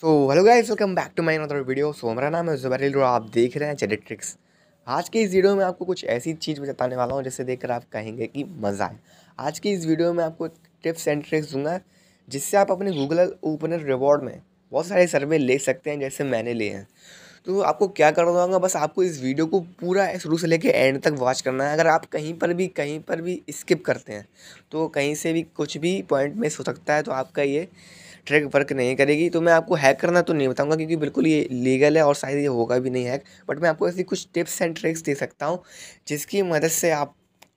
so hello guys welcome back to my another video so मेरा नाम है जुबैरिल और आप देख रहे हैं चेडिट ट्रिक्स आज के इस वीडियो में आपको कुछ ऐसी चीज़ बताने वाला हूँ जिसे देखकर आप कहेंगे कि मज़ा आए आज की इस वीडियो में आपको टिप्स एंड ट्रिक्स दूंगा जिससे आप अपने गूगल ओपनर रिवॉर्ड में बहुत सारे सर्वे ले सकते हैं जैसे मैंने लिए हैं तो आपको क्या करना होगा बस आपको इस वीडियो को पूरा शुरू से लेकर एंड तक वॉच करना है अगर आप कहीं पर भी कहीं पर भी स्किप करते हैं तो कहीं से भी कुछ भी पॉइंट मिस हो सकता है तो आपका ये ट्रिक वर्क नहीं करेगी तो मैं आपको हैक करना तो नहीं बताऊंगा क्योंकि बिल्कुल ये लीगल है और शायद ये होगा भी नहीं हैक बट मैं आपको ऐसी कुछ टिप्स एंड ट्रिक्स दे सकता हूँ जिसकी मदद से आप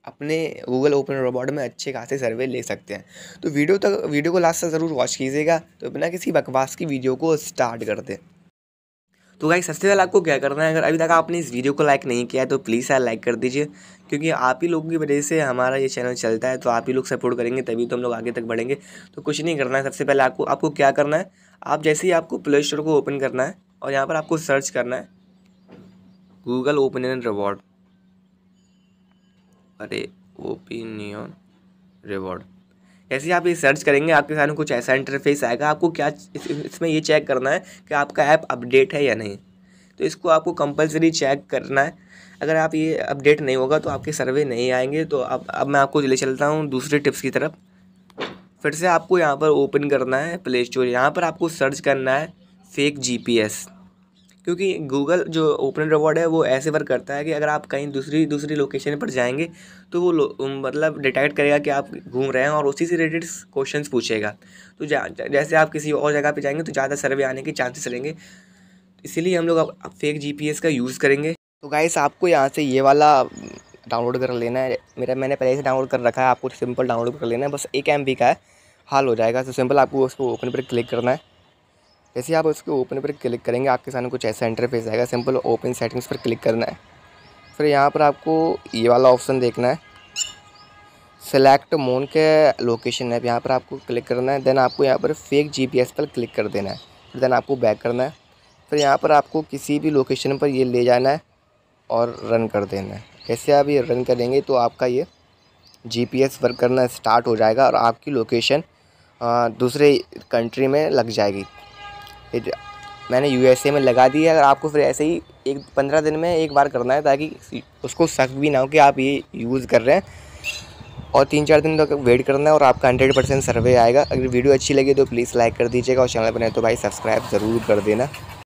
अपने गूगल ओपन रोबोट में अच्छे खासे सर्वे ले सकते हैं तो वीडियो तक वीडियो को लास्ट तक ज़रूर वॉच कीजिएगा तो बिना किसी बकवास की वीडियो को स्टार्ट कर दें तो गाइस सबसे पहले आपको क्या करना है अगर अभी तक आपने इस वीडियो को लाइक नहीं किया है तो प्लीज़ यार लाइक कर दीजिए क्योंकि आप ही लोगों की वजह से हमारा ये चैनल चलता है तो आप ही लोग सपोर्ट करेंगे तभी तो हम लोग आगे तक बढ़ेंगे तो कुछ नहीं करना है सबसे पहले आपको आपको क्या करना है आप जैसे ही आपको प्ले स्टोर को ओपन करना है और यहाँ पर आपको सर्च करना है गूगल ओपिनियन रिवॉर्ड अरे ओपिनियन रिवॉर्ड जैसे आप ये सर्च करेंगे आपके सामने कुछ ऐसा इंटरफेस आएगा आपको क्या इसमें ये चेक करना है कि आपका ऐप अपडेट है या नहीं तो इसको आपको कंपलसरी चेक करना है अगर आप ये अपडेट नहीं होगा तो आपके सर्वे नहीं आएंगे तो अब अब मैं आपको ले चलता हूँ दूसरे टिप्स की तरफ फिर से आपको यहाँ पर ओपन करना है प्ले स्टोर यहाँ पर आपको सर्च करना है फेक जीपीएस क्योंकि गूगल जो ओपन रिवॉर्ड है वो ऐसे वर्क करता है कि अगर आप कहीं दूसरी दूसरी लोकेशन पर जाएंगे तो वो मतलब डिटेक्ट करेगा कि आप घूम रहे हैं और उसी से रिलेटेड क्वेश्चन पूछेगा तो जैसे आप किसी और जगह पर जाएंगे तो ज़्यादा सर्वे आने के चांसेस रहेंगे इसीलिए हम लोग अब फेक जी का यूज़ करेंगे तो गाइस आपको यहाँ से ये वाला डाउनलोड कर लेना है मेरा मैंने पहले से डाउनलोड कर रखा है आपको सिंपल डाउनलोड कर लेना है बस एक एम का है हाल हो जाएगा तो सिंपल आपको उसको ओपन पर क्लिक करना है जैसे आप उसके ओपन पर क्लिक करेंगे आपके सामने कुछ ऐसा इंटरफेस आएगा सिंपल ओपन सेटिंग्स पर क्लिक करना है फिर यहाँ पर आपको ये वाला ऑप्शन देखना है सेलेक्ट मोन के लोकेशन ऐप यहाँ पर आपको क्लिक करना है देन आपको यहाँ पर फेक जीपीएस पर क्लिक कर देना है फिर देन आपको बैक करना है फिर यहाँ पर आपको किसी भी लोकेशन पर ये ले जाना है और रन कर देना है जैसे आप ये रन करेंगे तो आपका ये जीपीएस वर्क करना स्टार्ट हो जाएगा और आपकी लोकेशन दूसरे कंट्री में लग जाएगी मैंने यू में लगा दी है अगर आपको फिर ऐसे ही एक पंद्रह दिन में एक बार करना है ताकि उसको शक भी ना हो कि आप ये यूज़ कर रहे हैं और तीन चार दिन तक वेट करना है और आपका हंड्रेड परसेंट सर्वे आएगा अगर वीडियो अच्छी लगी तो प्लीज़ लाइक कर दीजिएगा और चैनल पर नहीं तो भाई सब्सक्राइब ज़रूर कर देना